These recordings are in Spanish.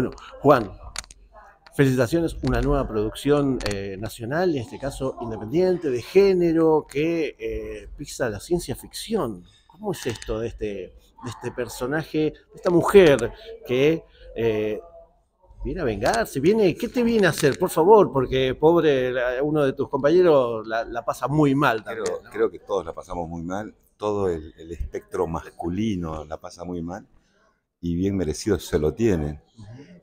Bueno, Juan, felicitaciones, una nueva producción eh, nacional, en este caso independiente, de género, que eh, pisa la ciencia ficción. ¿Cómo es esto de este, este personaje, de esta mujer que eh, viene a vengarse? Viene, ¿Qué te viene a hacer, por favor? Porque pobre, uno de tus compañeros la, pasa muy mal también. Creo, que todos la pasamos muy mal, todo el, el espectro masculino la pasa muy mal y bien merecido se lo tienen.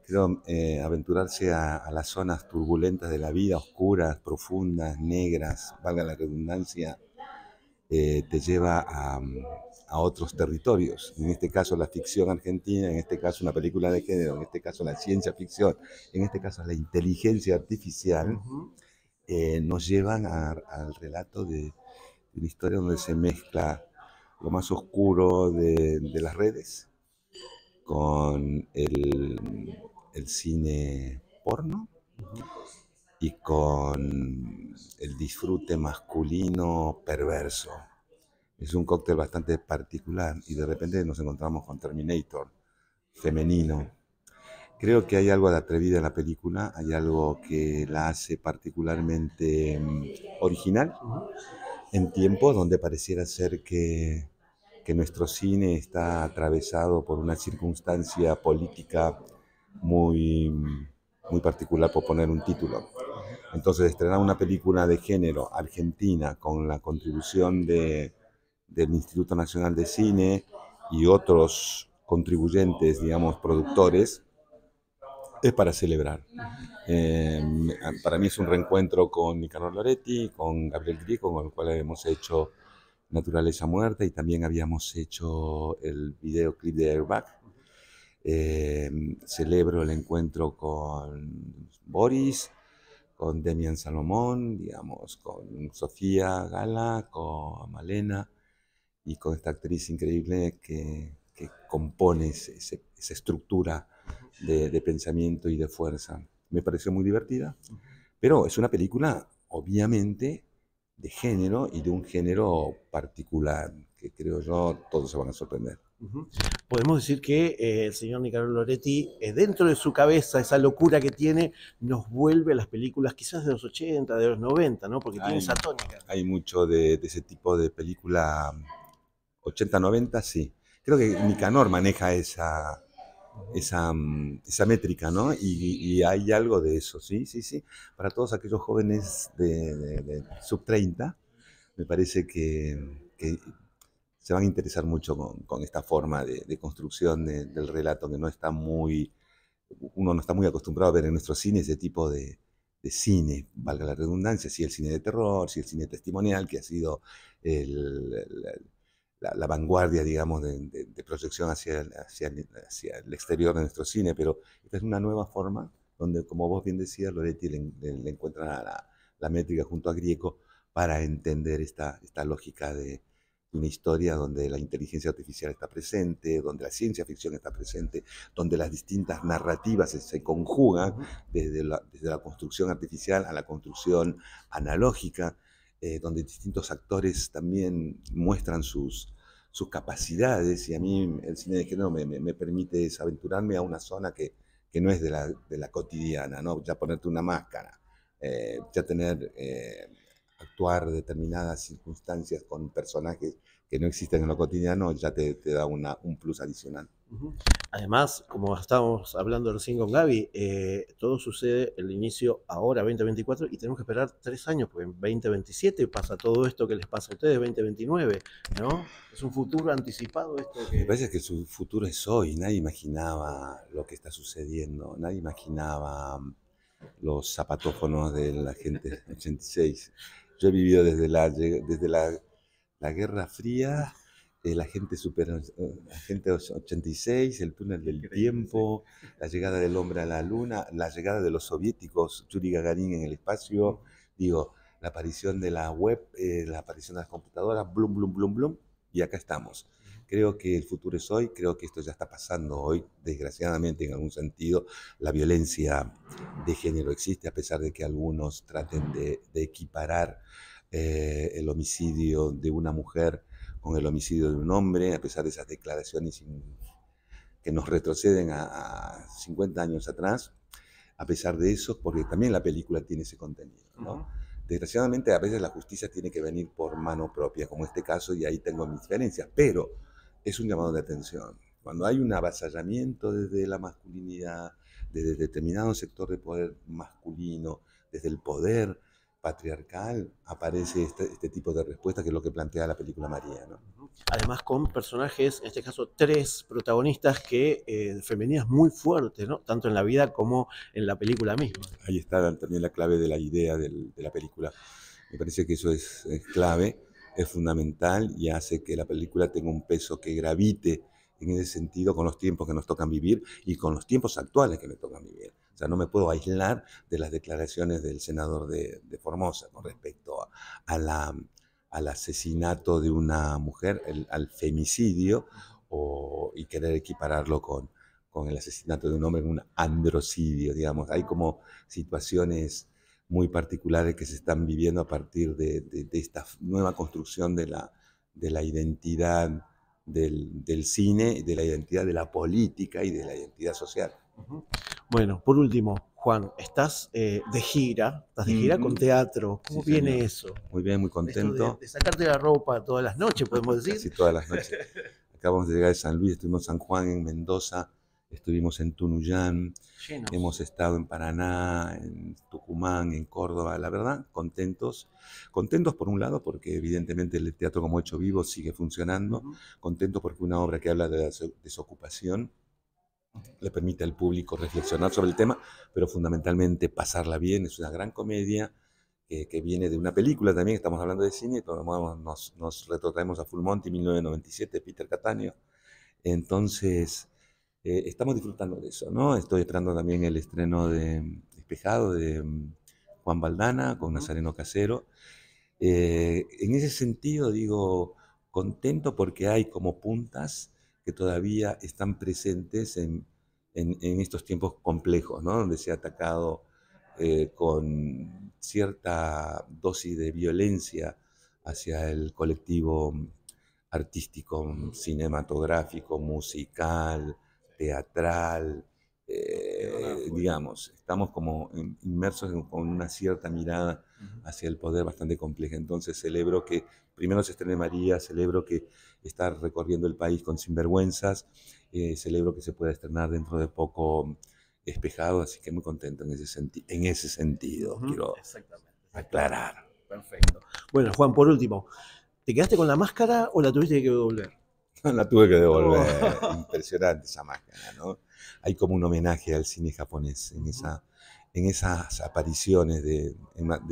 Creo eh, aventurarse a, las zonas turbulentas de la vida, oscuras, profundas, negras, valga la redundancia, eh, te lleva a, otros territorios. En este caso la ficción argentina, en este caso una película de género, en este caso la ciencia ficción, en este caso la inteligencia artificial, eh, nos llevan al relato de, una historia donde se mezcla lo más oscuro de las redes, con el, cine porno y con el disfrute masculino perverso. Es un cóctel bastante particular y de repente nos encontramos con Terminator femenino. Creo que hay algo de atrevida en la película, hay algo que la hace particularmente mm, original en tiempos donde pareciera ser que que nuestro cine está atravesado por una circunstancia política muy, muy particular, por poner un título. Entonces, estrenar una película de género argentina con la contribución del Instituto Nacional de Cine y otros contribuyentes, digamos, productores, es para celebrar. Eh, para mí es un reencuentro con Nicanor Loretti, con Gabriel Gris, con el cual hemos hecho Naturaleza Muerta y también habíamos hecho el videoclip de Airbag. Em, celebro el encuentro con Boris, con Demian Salomón, digamos, con Sofía Gala, con Malena y con esta actriz increíble que, compone esa estructura de, de, pensamiento y de fuerza. Me pareció muy divertida, pero es una película, obviamente, de género y de un género particular, que creo yo todos se van a sorprender. Podemos decir que eh, el señor Nicanor Loretti, eh, dentro de su cabeza, esa locura que tiene, nos vuelve a las películas quizás de los 80, de los 90, ¿no? Porque tiene esa tónica. Hay mucho de, de ese tipo de película 80-90, sí. Creo que Nicanor maneja esa, esa, mm, esa métrica, ¿no? Y, hay algo de eso, sí, sí, sí. Para todos aquellos jóvenes de, sub 30, me parece que, se van a interesar mucho con, esta forma de, construcción del relato que no está muy, uno no está muy acostumbrado a ver en nuestro cine ese tipo de, cine, valga la redundancia, si el cine de terror, si el cine testimonial, que ha sido el la, vanguardia, digamos, de, proyección hacia, hacia, el exterior de nuestro cine, pero esta es una nueva forma donde, como vos bien decías, Loretti le, encuentra la, métrica junto a Grieco para entender esta, lógica de, una historia donde la inteligencia artificial está presente, donde la ciencia ficción está presente, donde las distintas narrativas se, conjugan desde la, construcción artificial a la construcción analógica, eh, donde distintos actores también muestran sus, sus capacidades y a mí el cine de género me, permite desaventurarme a una zona que, no es de la, de la, cotidiana, ¿no? ya ponerte una máscara, eh, ya tener, eh, actuar determinadas circunstancias con personajes que no existen en lo cotidiano ya te, te da un plus adicional. Además, como estábamos hablando recién con Gaby, eh, todo sucede el inicio ahora, 2024, y tenemos que esperar tres años, porque en 2027 pasa todo esto que les pasa a ustedes, 2029, ¿no? Es un futuro anticipado esto. Me parece que su futuro es hoy, nadie imaginaba lo que está sucediendo, nadie imaginaba mm, los zapatófonos de la gente 86. Yo he vivido desde la, desde la la Guerra Fría, eh, la gente super, el 86, el túnel del tiempo, la llegada del hombre a la luna, la llegada de los soviéticos, Yuri Gagarin en el espacio, digo, la aparición de la web, eh, la aparición de las computadoras, blum, blum, blum, blum, y acá estamos. Creo que el futuro es hoy, creo que esto ya está pasando hoy, desgraciadamente en algún sentido. La violencia de género existe, a pesar de que algunos traten de equiparar eh, el homicidio de una mujer con el homicidio de un hombre, a pesar de esas declaraciones que nos retroceden a, 50 años atrás, a pesar de eso, porque también la película tiene ese contenido. ¿no? Desgraciadamente a veces la justicia tiene que venir por mano propia, como este caso, y ahí tengo mis diferencias, pero es un llamado de atención. Cuando hay un avasallamiento desde la masculinidad, desde determinado sector de poder masculino, desde el poder patriarcal aparece este, este tipo de respuesta que es lo que plantea la película María. Además con personajes, en este caso tres protagonistas que eh, femeninas muy fuertes, ¿no? tanto en la vida como en la película misma. Ahí está también la clave de la idea de la película. Me parece que eso es, clave, es fundamental y hace que la película tenga un peso que gravite en ese sentido con los tiempos que nos tocan vivir y con los tiempos actuales que nos tocan vivir. O sea, no me puedo aislar de las declaraciones del senador de, Formosa con respecto a, la, al asesinato de una mujer, al femicidio, y querer equipararlo con, con el asesinato de un hombre un androcidio, digamos. Hay como situaciones muy particulares que se están viviendo a partir de, esta nueva construcción de la, de la identidad del, cine, de la identidad de la política y de la identidad social. Bueno, por último, Juan, estás eh, de gira, estás de gira con teatro. ¿Cómo viene eso? Muy bien, muy contento. De, sacarte la ropa todas las noches, podemos decir. Sí, todas las noches. Acabamos de llegar de San Luis, estuvimos en San Juan, en Mendoza, estuvimos en Tunuyán, hemos estado en Paraná, en Tucumán, en Córdoba, la verdad, contentos. Contentos por un lado porque evidentemente el teatro como hecho vivo sigue funcionando, contentos porque una obra que habla de desocupación le permite al público reflexionar sobre el tema, pero fundamentalmente pasarla bien. Es una gran comedia eh, que viene de una película también, estamos hablando de cine, nos, nos, retrotraemos a Full Monty 1997, Peter Catania. Entonces, eh, estamos disfrutando de eso, ¿no? Estoy esperando también el estreno de Despejado de mm, Juan Baldana con Nazareno Casero. Eh, en ese sentido, digo, contento porque hay como puntas que todavía están presentes en, estos tiempos complejos, donde se ha atacado eh, con cierta dosis de violencia hacia el colectivo mm, artístico, mm, cinematográfico, musical, teatral, eh, eh, digamos, estamos como inmersos con una cierta mirada hacia el poder bastante compleja. Entonces celebro que primero se estrene María, celebro que está recorriendo el país con sinvergüenzas, eh, celebro que se pueda estrenar dentro de poco espejado, así que muy contento en ese, sentido en ese sentido, quiero aclarar. Perfecto. Bueno, Juan, por último, ¿te quedaste con la máscara o la tuviste que doblar la tuve que devolver. Oh. Impresionante esa máscara, ¿no? Hay como un homenaje al cine japonés en, esa, en esas apariciones de,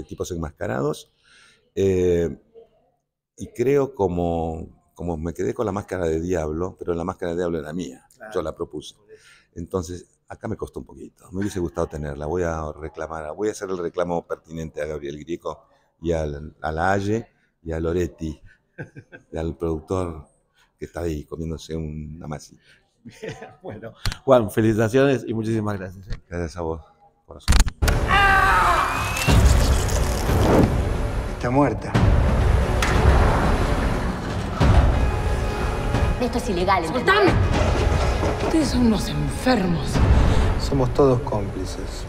tipos enmascarados. Eh, y creo como, como me quedé con la máscara de diablo, pero la máscara de diablo era mía, yo la propuse. Entonces, acá me costó un poquito, me hubiese gustado tenerla, voy a reclamar, voy a hacer el reclamo pertinente a Gabriel Grieco y a y a Loretti, y al productor que está ahí comiéndose una masita. bueno, Juan, felicitaciones y muchísimas gracias. Gracias a vos, corazón. Está muerta. Esto es ilegal. ¡Soltame! Ustedes son unos enfermos. Somos todos cómplices.